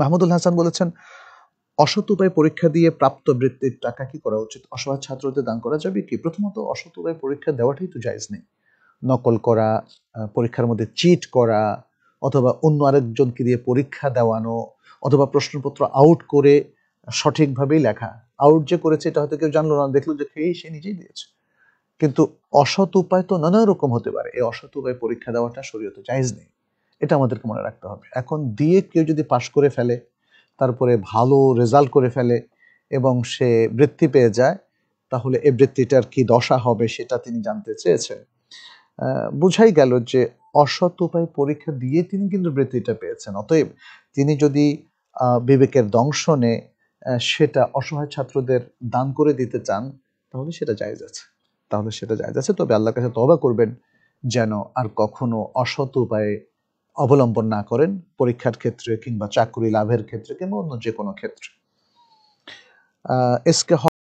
মাহমুদুল হাসান বলেছেন অসৎ উপায় পরীক্ষা দিয়ে প্রাপ্ত বৃত্তির টাকা কি করা উচিত অসহায় ছাত্রদের দান করা যাবে কি প্রথমত অসৎ উপায় পরীক্ষা দেওয়াটাই তো জায়জ নেই নকল করা পরীক্ষার মধ্যে চিট করা অথবা অন্য আরেকজনকে দিয়ে পরীক্ষা দেওয়ানো অথবা প্রশ্নপত্র আউট করে সঠিকভাবেই লেখা আউট যে করেছে এটা হয়তো কেউ জানলো না দেখলো যে খেয়েই সে নিজেই দিয়েছে কিন্তু অসৎ উপায় তো নানা রকম হতে পারে এই অসৎ উপায় পরীক্ষা দেওয়াটা শরীয়তে জায়জ নেই এটা আমাদেরকে মনে রাখতে হবে এখন দিয়ে কেউ যদি পাশ করে ফেলে তারপরে ভালো রেজাল্ট করে ফেলে এবং সে বৃত্তি পেয়ে যায় তাহলে এ বৃত্তিটার কি দশা হবে সেটা তিনি জানতে চেয়েছেন বুঝাই গেল যে অসৎ উপায় পরীক্ষা দিয়ে তিনি কিন্তু বৃত্তিটা পেয়েছেন অতএব তিনি যদি বিবেকের দংশনে সেটা অসহায় ছাত্রদের দান করে দিতে চান তাহলে সেটা জায়জ আছে তাহলে সেটা জায়জ আছে তবে আল্লাহর কাছে তবা করবেন যেন আর কখনো অসৎ উপায়ে অবলম্বন না করেন পরীক্ষার ক্ষেত্রে কিংবা চাকরি লাভের ক্ষেত্রে কিংবা অন্য যে কোনো ক্ষেত্রে এস কে